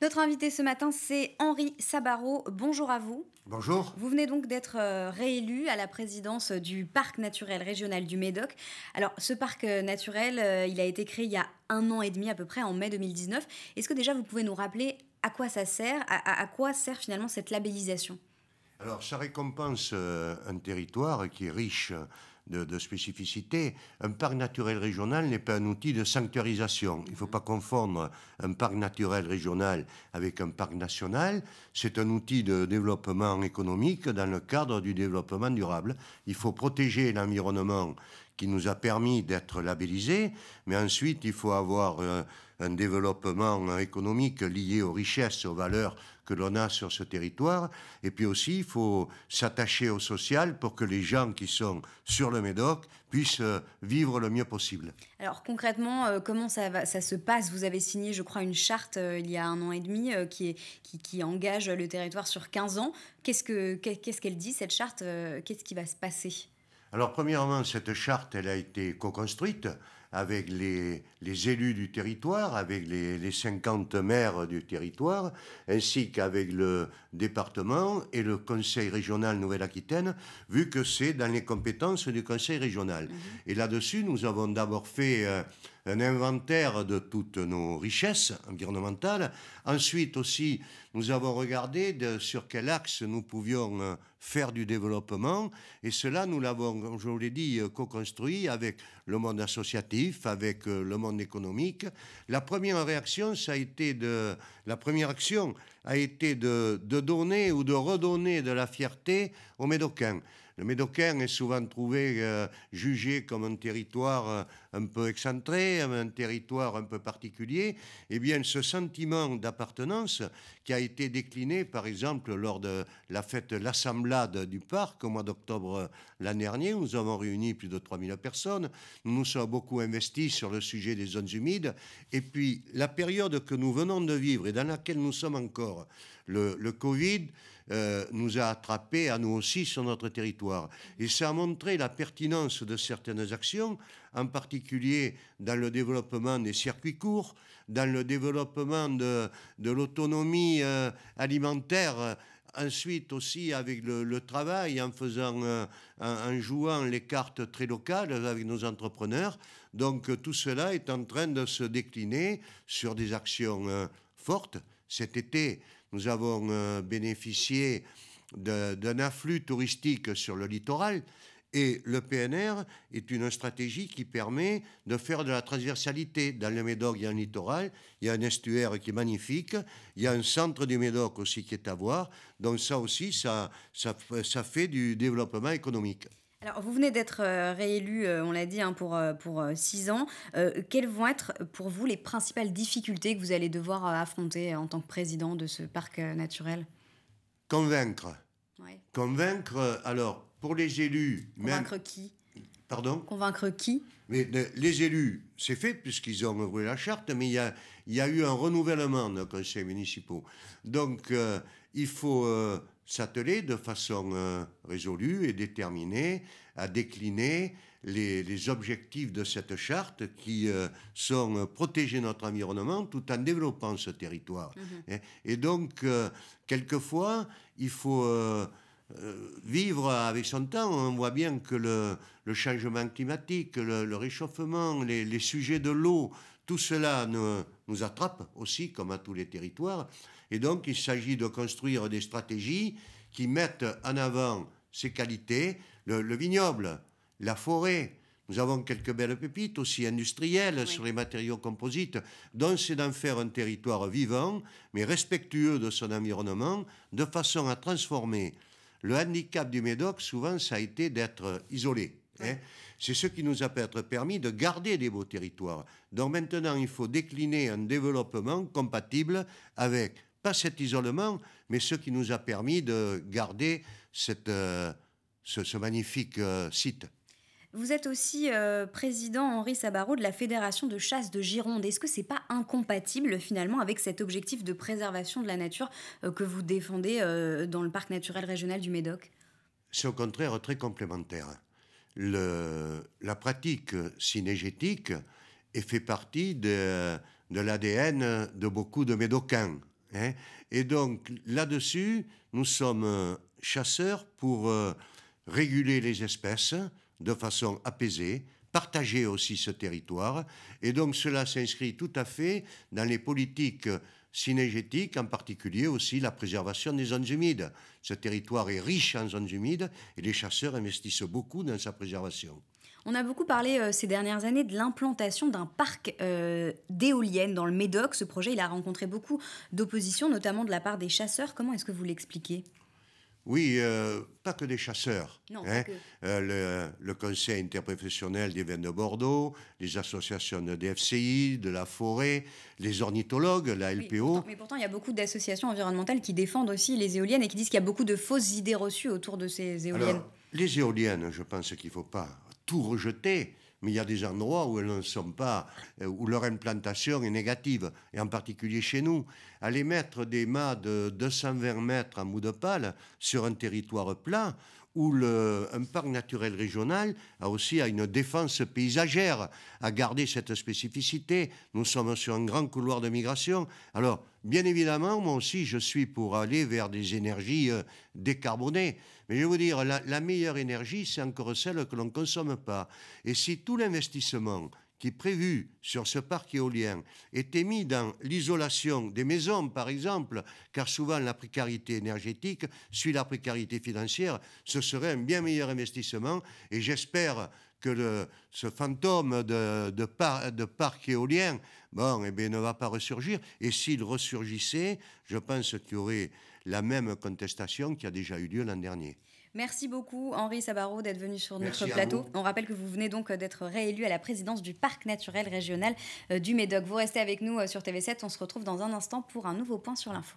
Notre invité ce matin, c'est Henri Sabaro. Bonjour à vous. Bonjour. Vous venez donc d'être euh, réélu à la présidence euh, du parc naturel régional du Médoc. Alors, ce parc euh, naturel, il a été créé il y a un an et demi à peu près, en mai 2019. Est-ce que déjà vous pouvez nous rappeler à quoi ça sert, à, quoi sert finalement cette labellisation alors, ça récompense un territoire qui est riche de, spécificité. Un parc naturel régional n'est pas un outil de sanctuarisation. Il ne faut pas confondre un parc naturel régional avec un parc national. C'est un outil de développement économique dans le cadre du développement durable. Il faut protéger l'environnement qui nous a permis d'être labellisés, mais ensuite il faut avoir euh, un développement économique lié aux richesses, aux valeurs que l'on a sur ce territoire. Et puis aussi, il faut s'attacher au social pour que les gens qui sont sur le Médoc puissent euh, vivre le mieux possible. Alors concrètement, euh, comment ça, se passe Vous avez signé, je crois, une charte euh, il y a un an et demi qui, qui, engage le territoire sur 15 ans. Qu'est-ce qu'elle dit, cette charte Qu'est-ce qui va se passer Alors premièrement, cette charte, elle a été co-construite avec les, élus du territoire, avec les, 50 maires du territoire, ainsi qu'avec le département et le Conseil régional Nouvelle-Aquitaine, vu que c'est dans les compétences du Conseil régional. Mhm. Et là-dessus, nous avons d'abord fait... Euh, un inventaire de toutes nos richesses environnementales. Ensuite aussi, nous avons regardé sur quel axe nous pouvions euh, faire du développement. Et cela, nous l'avons, je vous l'ai dit, euh, co-construit avec le monde associatif, avec euh, le monde économique. La première réaction, ça a été de, la première action a été de, de donner ou de redonner de la fierté aux Médocains. Le Médocain est souvent trouvé, euh, jugé comme un territoire euh, un peu excentré, un territoire un peu particulier. Eh bien, ce sentiment d'appartenance qui a été décliné, par exemple, lors de la fête L'Assemblade du Parc au mois d'octobre euh, l'année dernière, nous avons réuni plus de 3000 personnes. Nous nous sommes beaucoup investis sur le sujet des zones humides. Et puis, la période que nous venons de vivre et dans laquelle nous sommes encore, le, Covid euh, nous a attrapés à nous aussi sur notre territoire. Et ça a montré la pertinence de certaines actions, en particulier dans le développement des circuits courts, dans le développement de, l'autonomie euh, alimentaire. Ensuite aussi avec le, travail, en faisant, euh, en, jouant les cartes très locales avec nos entrepreneurs. Donc tout cela est en train de se décliner sur des actions fortes. Cet été, nous avons euh, bénéficié d'un afflux touristique sur le littoral. Et le PNR est une stratégie qui permet de faire de la transversalité. Dans le Médoc, il y a un littoral, il y a un estuaire qui est magnifique, il y a un centre du Médoc aussi qui est à voir. Donc ça aussi, ça, ça fait du développement économique. Alors, vous venez d'être euh, réélu, euh, on l'a dit, hein, pour, euh, pour six ans. quelles vont être pour vous les principales difficultés que vous allez devoir affronter en tant que président de ce parc naturel Convaincre. Convaincre, alors, pour les élus... Convaincre qui Pardon Convaincre qui Mais les élus, c'est fait puisqu'ils ont ouvert la charte, mais il y a, y a, eu un renouvellement de conseils municipaux. Donc, euh, il faut euh, s'atteler de façon euh, résolue et déterminée à décliner les, les objectifs de cette charte qui sont protéger notre environnement tout en développant ce territoire. Mmh et, donc, quelquefois, il faut euh, vivre avec son temps, hein. on voit bien que le, changement climatique, le, réchauffement, les, sujets de l'eau, tout cela nous, nous attrape aussi, comme à tous les territoires. Et donc, il s'agit de construire des stratégies qui mettent en avant ces qualités, le, vignoble, la forêt. Nous avons quelques belles pépites aussi industrielles sur les matériaux composites, donc c'est d'en faire un territoire vivant, mais respectueux de son environnement, de façon à transformer le handicap du Médoc, souvent, ça a été d'être euh, isolé. Hein. C'est ce qui nous a peut-être permis de garder des beaux territoires. Donc maintenant, il faut décliner un développement compatible avec, pas cet isolement, mais ce qui nous a permis de garder cette, euh, ce, magnifique euh, site. Vous êtes aussi euh, président Henri Sabaro de la Fédération de chasse de Gironde. Est-ce que c'est pas incompatible finalement avec cet objectif de préservation de la nature euh, que vous défendez euh, dans le parc naturel régional du Médoc C'est au contraire très complémentaire. la pratique cinégétique fait partie de, l'ADN de beaucoup de Médocains. Hein. et donc là-dessus, nous sommes chasseurs pour réguler les espèces, de façon apaisée, partager aussi ce territoire. Et donc cela s'inscrit tout à fait dans les politiques synergétiques, en particulier aussi la préservation des zones humides. Ce territoire est riche en zones humides et les chasseurs investissent beaucoup dans sa préservation. On a beaucoup parlé euh, ces dernières années de l'implantation d'un parc euh, d'éoliennes dans le Médoc. Ce projet, il a rencontré beaucoup d'opposition, notamment de la part des chasseurs. Comment est-ce que vous l'expliquez oui, euh, pas que des chasseurs. Hein. Euh, le, Conseil interprofessionnel des vins de Bordeaux, les associations de DFCI, de la forêt, les ornithologues, la LPO. mais pourtant, il y a beaucoup d'associations environnementales qui défendent aussi les éoliennes et qui disent qu'il y a beaucoup de fausses idées reçues autour de ces éoliennes. Alors, les éoliennes, je pense qu'il ne faut pas tout rejeter mais il y a des endroits où elles ne sont pas, euh, où leur implantation est négative, et en particulier chez nous. Aller mettre des mâts de 220 mètres en mou de pâle sur un territoire plat, où le, un parc naturel régional a aussi une défense paysagère, à garder cette spécificité. Nous sommes sur un grand couloir de migration. Alors, bien évidemment, moi aussi, je suis pour aller vers des énergies euh, décarbonées. Mais je vais vous dire, la, la meilleure énergie, c'est encore celle que l'on ne consomme pas. Et si tout l'investissement qui est prévu sur ce parc éolien était mis dans l'isolation des maisons, par exemple, car souvent la précarité énergétique suit la précarité financière, ce serait un bien meilleur investissement. Et j'espère que ce fantôme de, parc éolien bon, eh bien, ne va pas ressurgir. Et s'il ressurgissait, je pense qu'il y aurait la même contestation qui a déjà eu lieu l'an dernier. Merci beaucoup Henri Sabaro d'être venu sur notre plateau. On rappelle que vous venez donc euh, d'être réélu à la présidence du parc naturel régional euh, du Médoc. Vous restez avec nous euh, sur TV7, on se retrouve dans un instant pour un nouveau point sur l'info.